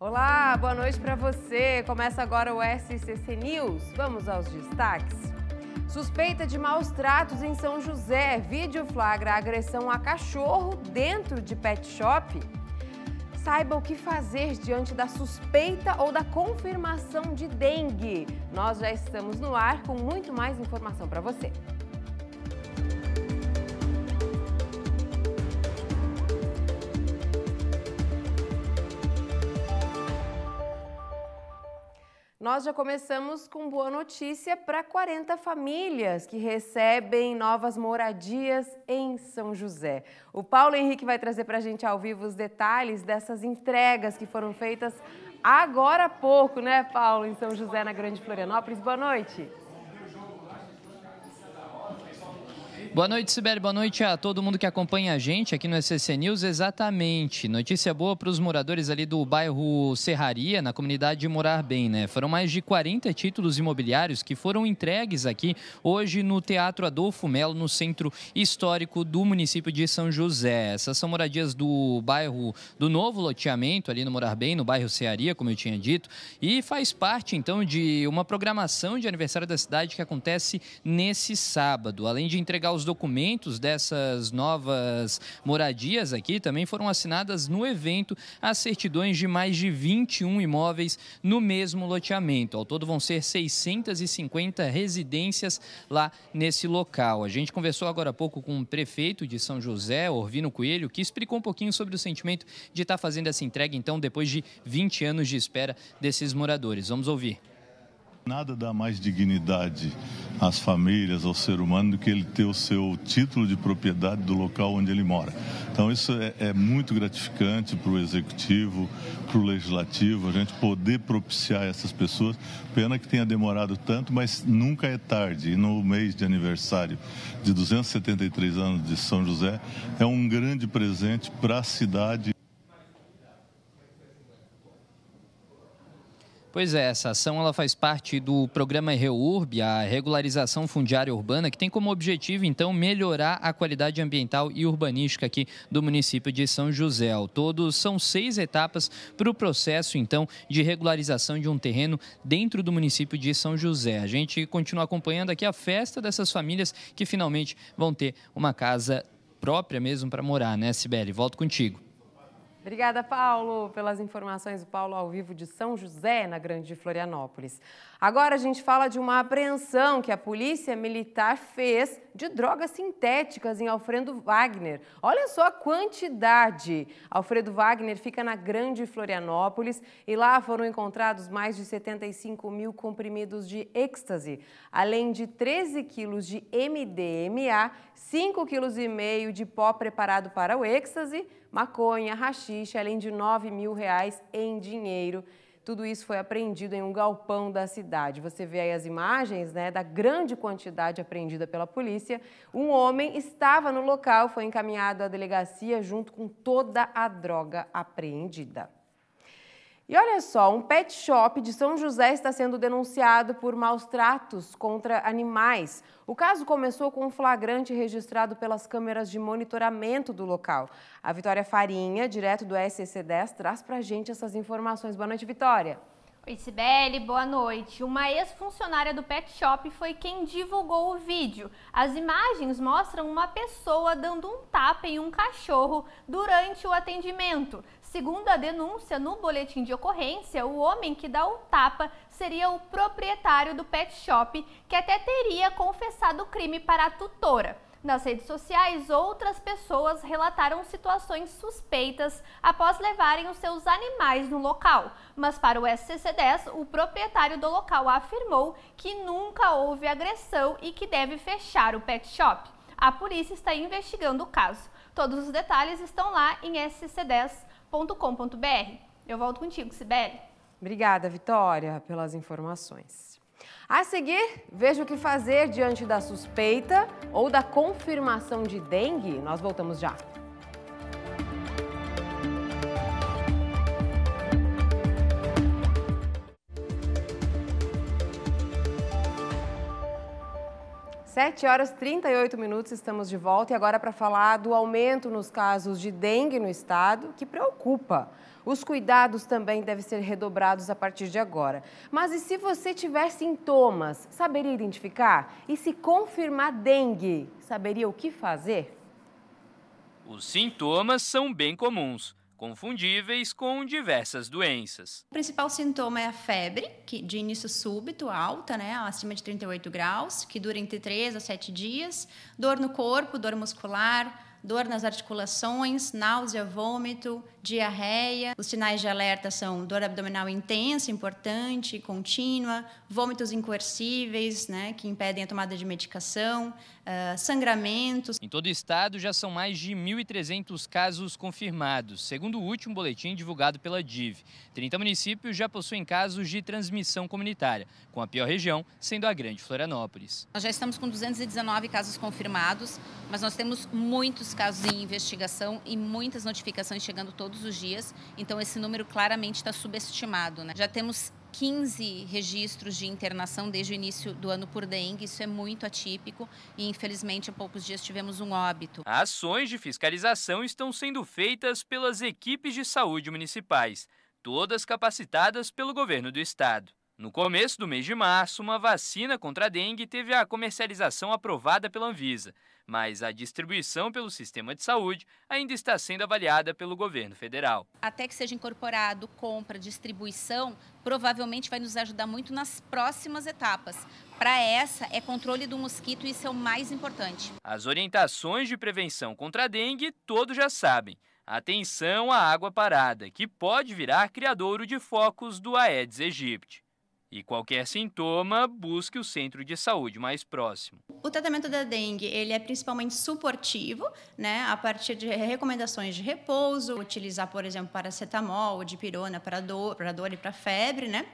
Olá, boa noite para você. Começa agora o SCC News. Vamos aos destaques. Suspeita de maus tratos em São José. Vídeo flagra agressão a cachorro dentro de pet shop. Saiba o que fazer diante da suspeita ou da confirmação de dengue. Nós já estamos no ar com muito mais informação para você. Nós já começamos com boa notícia para 40 famílias que recebem novas moradias em São José. O Paulo Henrique vai trazer para a gente ao vivo os detalhes dessas entregas que foram feitas agora há pouco, né, Paulo, em São José, na Grande Florianópolis. Boa noite. Boa noite, Sibeli. Boa noite a todo mundo que acompanha a gente aqui no SCC News. Exatamente. Notícia boa para os moradores ali do bairro Serraria, na comunidade de Morar Bem, né? Foram mais de 40 títulos imobiliários que foram entregues aqui hoje no Teatro Adolfo Melo, no centro histórico do município de São José. Essas são moradias do bairro do novo loteamento ali no Morar Bem, no bairro Serraria, como eu tinha dito, e faz parte então de uma programação de aniversário da cidade que acontece nesse sábado. Além de entregar os os documentos dessas novas moradias aqui também foram assinadas no evento as certidões de mais de 21 imóveis no mesmo loteamento. Ao todo vão ser 650 residências lá nesse local. A gente conversou agora há pouco com o prefeito de São José, Orvino Coelho, que explicou um pouquinho sobre o sentimento de estar tá fazendo essa entrega, então, depois de 20 anos de espera desses moradores. Vamos ouvir. Nada dá mais dignidade às famílias, ao ser humano, do que ele ter o seu título de propriedade do local onde ele mora. Então, isso é, é muito gratificante para o executivo, para o legislativo, a gente poder propiciar essas pessoas. Pena que tenha demorado tanto, mas nunca é tarde. E no mês de aniversário de 273 anos de São José, é um grande presente para a cidade. Pois é, essa ação ela faz parte do programa REURB, a regularização fundiária urbana, que tem como objetivo, então, melhorar a qualidade ambiental e urbanística aqui do município de São José. Ao todo, são seis etapas para o processo, então, de regularização de um terreno dentro do município de São José. A gente continua acompanhando aqui a festa dessas famílias que finalmente vão ter uma casa própria mesmo para morar, né, Sibeli? Volto contigo. Obrigada, Paulo, pelas informações. O Paulo ao vivo de São José, na Grande Florianópolis. Agora a gente fala de uma apreensão que a Polícia Militar fez de drogas sintéticas em Alfredo Wagner. Olha só a quantidade. Alfredo Wagner fica na Grande Florianópolis e lá foram encontrados mais de 75 mil comprimidos de êxtase, além de 13 quilos de MDMA, 5,5 kg de pó preparado para o êxtase, maconha, rachixe, além de 9 mil reais em dinheiro. Tudo isso foi apreendido em um galpão da cidade. Você vê aí as imagens né, da grande quantidade apreendida pela polícia. Um homem estava no local, foi encaminhado à delegacia junto com toda a droga apreendida. E olha só, um pet shop de São José está sendo denunciado por maus tratos contra animais. O caso começou com um flagrante registrado pelas câmeras de monitoramento do local. A Vitória Farinha, direto do sec 10, traz para gente essas informações. Boa noite, Vitória. Oi, Sibeli, boa noite. Uma ex-funcionária do pet shop foi quem divulgou o vídeo. As imagens mostram uma pessoa dando um tapa em um cachorro durante o atendimento. Segundo a denúncia no boletim de ocorrência, o homem que dá o tapa seria o proprietário do pet shop, que até teria confessado o crime para a tutora. Nas redes sociais, outras pessoas relataram situações suspeitas após levarem os seus animais no local. Mas para o SCC-10, o proprietário do local afirmou que nunca houve agressão e que deve fechar o pet shop. A polícia está investigando o caso. Todos os detalhes estão lá em scc 10combr Eu volto contigo, Sibeli. Obrigada, Vitória, pelas informações. A seguir, veja o que fazer diante da suspeita ou da confirmação de dengue. Nós voltamos já. Sete horas e 38 minutos, estamos de volta e agora para falar do aumento nos casos de dengue no estado, que preocupa. Os cuidados também devem ser redobrados a partir de agora. Mas e se você tiver sintomas, saberia identificar? E se confirmar dengue, saberia o que fazer? Os sintomas são bem comuns confundíveis com diversas doenças. O principal sintoma é a febre, que de início súbito, alta, né, acima de 38 graus, que dura entre 3 a 7 dias, dor no corpo, dor muscular, dor nas articulações, náusea, vômito, diarreia. Os sinais de alerta são dor abdominal intensa, importante, contínua, vômitos incoercíveis, né, que impedem a tomada de medicação, uh, sangramentos. Em todo o estado já são mais de 1.300 casos confirmados, segundo o último boletim divulgado pela DIV. 30 municípios já possuem casos de transmissão comunitária, com a pior região sendo a Grande Florianópolis. Nós já estamos com 219 casos confirmados, mas nós temos muitos casos em investigação e muitas notificações chegando todos os dias, então esse número claramente está subestimado. Né? Já temos 15 registros de internação desde o início do ano por dengue. Isso é muito atípico e, infelizmente, há poucos dias tivemos um óbito. Ações de fiscalização estão sendo feitas pelas equipes de saúde municipais, todas capacitadas pelo governo do estado. No começo do mês de março, uma vacina contra a dengue teve a comercialização aprovada pela Anvisa, mas a distribuição pelo sistema de saúde ainda está sendo avaliada pelo governo federal. Até que seja incorporado compra, distribuição, provavelmente vai nos ajudar muito nas próximas etapas. Para essa, é controle do mosquito e isso é o mais importante. As orientações de prevenção contra a dengue todos já sabem. Atenção à água parada, que pode virar criadouro de focos do Aedes aegypti. E qualquer sintoma, busque o centro de saúde mais próximo. O tratamento da dengue, ele é principalmente suportivo, né, a partir de recomendações de repouso, utilizar, por exemplo, paracetamol, dipirona para dor, para dor e para febre, né?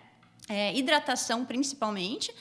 É, hidratação principalmente.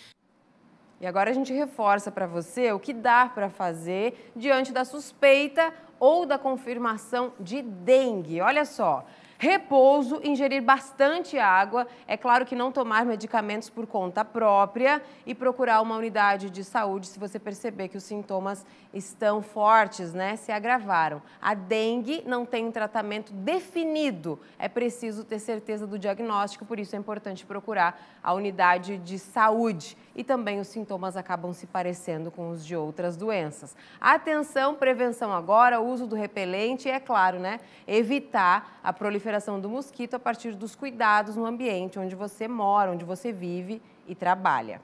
E agora a gente reforça para você o que dá para fazer diante da suspeita ou da confirmação de dengue. Olha só, repouso, ingerir bastante água, é claro que não tomar medicamentos por conta própria e procurar uma unidade de saúde se você perceber que os sintomas estão fortes, né? Se agravaram. A dengue não tem um tratamento definido. É preciso ter certeza do diagnóstico, por isso é importante procurar a unidade de saúde. E também os sintomas acabam se parecendo com os de outras doenças. Atenção, prevenção agora, uso do repelente e, é claro, né? Evitar a proliferação proliferação do mosquito a partir dos cuidados no ambiente onde você mora, onde você vive e trabalha.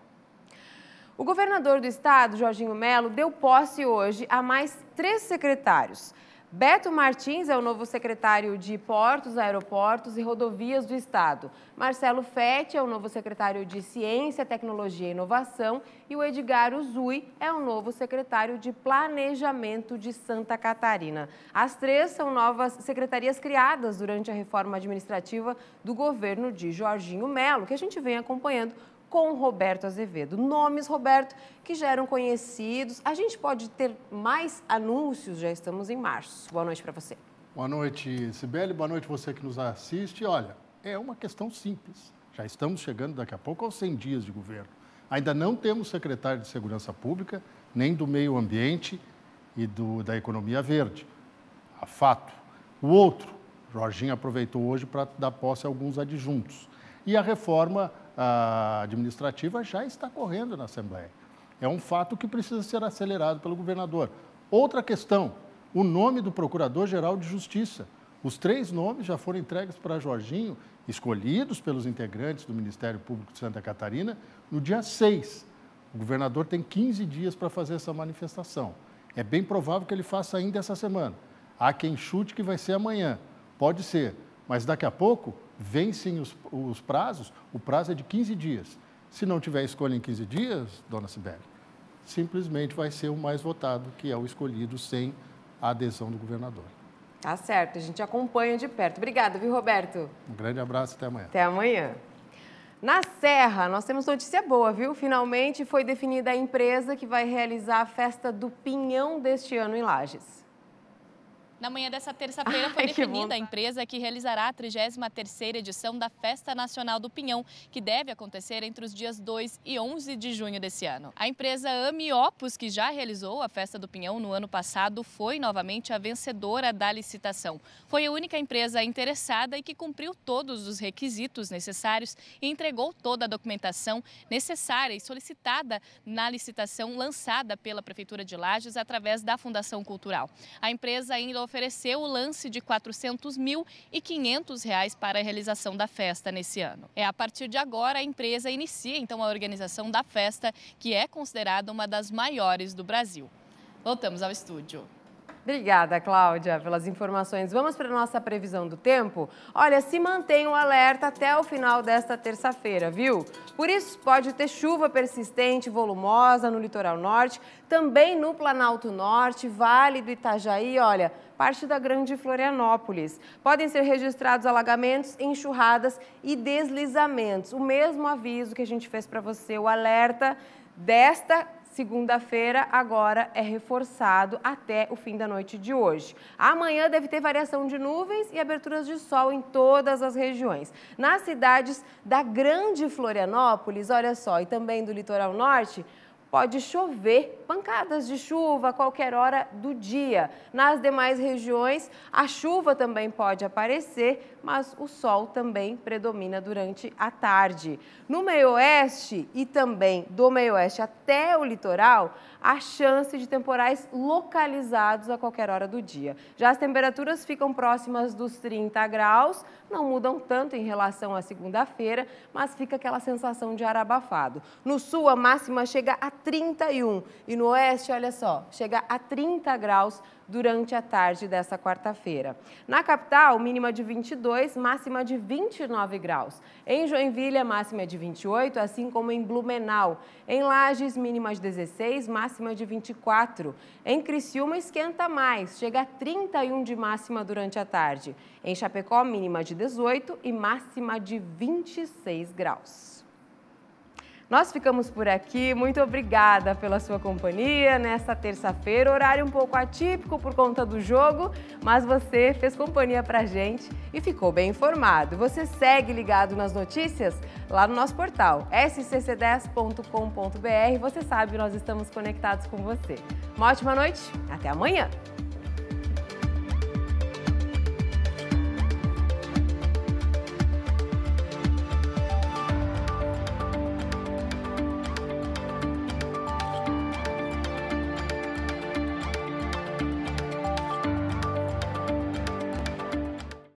O governador do estado, Jorginho Melo, deu posse hoje a mais três secretários. Beto Martins é o novo secretário de Portos, Aeroportos e Rodovias do Estado. Marcelo Fetti é o novo secretário de Ciência, Tecnologia e Inovação. E o Edgar Uzui é o novo secretário de Planejamento de Santa Catarina. As três são novas secretarias criadas durante a reforma administrativa do governo de Jorginho Melo, que a gente vem acompanhando com Roberto Azevedo. Nomes, Roberto, que já eram conhecidos. A gente pode ter mais anúncios, já estamos em março. Boa noite para você. Boa noite, Sibeli. Boa noite você que nos assiste. Olha, é uma questão simples. Já estamos chegando daqui a pouco aos 100 dias de governo. Ainda não temos secretário de Segurança Pública, nem do Meio Ambiente e do, da Economia Verde. A fato. O outro, Jorginho aproveitou hoje para dar posse a alguns adjuntos. E a reforma ah, administrativa já está correndo na Assembleia. É um fato que precisa ser acelerado pelo governador. Outra questão, o nome do Procurador-Geral de Justiça. Os três nomes já foram entregues para Jorginho, escolhidos pelos integrantes do Ministério Público de Santa Catarina, no dia 6. O governador tem 15 dias para fazer essa manifestação. É bem provável que ele faça ainda essa semana. Há quem chute que vai ser amanhã. Pode ser. Mas daqui a pouco, vencem os, os prazos, o prazo é de 15 dias. Se não tiver escolha em 15 dias, dona Sibeli, simplesmente vai ser o mais votado, que é o escolhido sem a adesão do governador. Tá certo, a gente acompanha de perto. Obrigada, viu, Roberto? Um grande abraço, até amanhã. Até amanhã. Na Serra, nós temos notícia boa, viu? Finalmente foi definida a empresa que vai realizar a festa do Pinhão deste ano em Lages. Na manhã dessa terça-feira foi definida a empresa que realizará a 33ª edição da Festa Nacional do Pinhão, que deve acontecer entre os dias 2 e 11 de junho desse ano. A empresa Ami que já realizou a Festa do Pinhão no ano passado, foi novamente a vencedora da licitação. Foi a única empresa interessada e que cumpriu todos os requisitos necessários e entregou toda a documentação necessária e solicitada na licitação lançada pela Prefeitura de Lages através da Fundação Cultural. A empresa ainda ofereceu o lance de 400 mil e 500 reais para a realização da festa nesse ano. É a partir de agora a empresa inicia então a organização da festa, que é considerada uma das maiores do Brasil. Voltamos ao estúdio. Obrigada, Cláudia, pelas informações. Vamos para a nossa previsão do tempo? Olha, se mantém o alerta até o final desta terça-feira, viu? Por isso, pode ter chuva persistente, volumosa no litoral norte, também no Planalto Norte, Vale do Itajaí, olha, parte da Grande Florianópolis. Podem ser registrados alagamentos, enxurradas e deslizamentos. O mesmo aviso que a gente fez para você, o alerta desta segunda-feira, agora é reforçado até o fim da noite de hoje. Amanhã deve ter variação de nuvens e aberturas de sol em todas as regiões. Nas cidades da Grande Florianópolis, olha só, e também do litoral norte, pode chover pancadas de chuva a qualquer hora do dia. Nas demais regiões, a chuva também pode aparecer mas o sol também predomina durante a tarde. No meio-oeste e também do meio-oeste até o litoral, há chance de temporais localizados a qualquer hora do dia. Já as temperaturas ficam próximas dos 30 graus, não mudam tanto em relação à segunda-feira, mas fica aquela sensação de ar abafado. No sul, a máxima chega a 31 e no oeste, olha só, chega a 30 graus durante a tarde desta quarta-feira. Na capital, mínima de 22, máxima de 29 graus. Em Joinville, máxima é de 28, assim como em Blumenau. Em Lages, mínima de 16, máxima de 24. Em Criciúma, esquenta mais, chega a 31 de máxima durante a tarde. Em Chapecó, mínima de 18 e máxima de 26 graus. Nós ficamos por aqui. Muito obrigada pela sua companhia nesta terça-feira, horário um pouco atípico por conta do jogo, mas você fez companhia pra gente e ficou bem informado. Você segue ligado nas notícias lá no nosso portal scc10.com.br. Você sabe, nós estamos conectados com você. Uma ótima noite, até amanhã.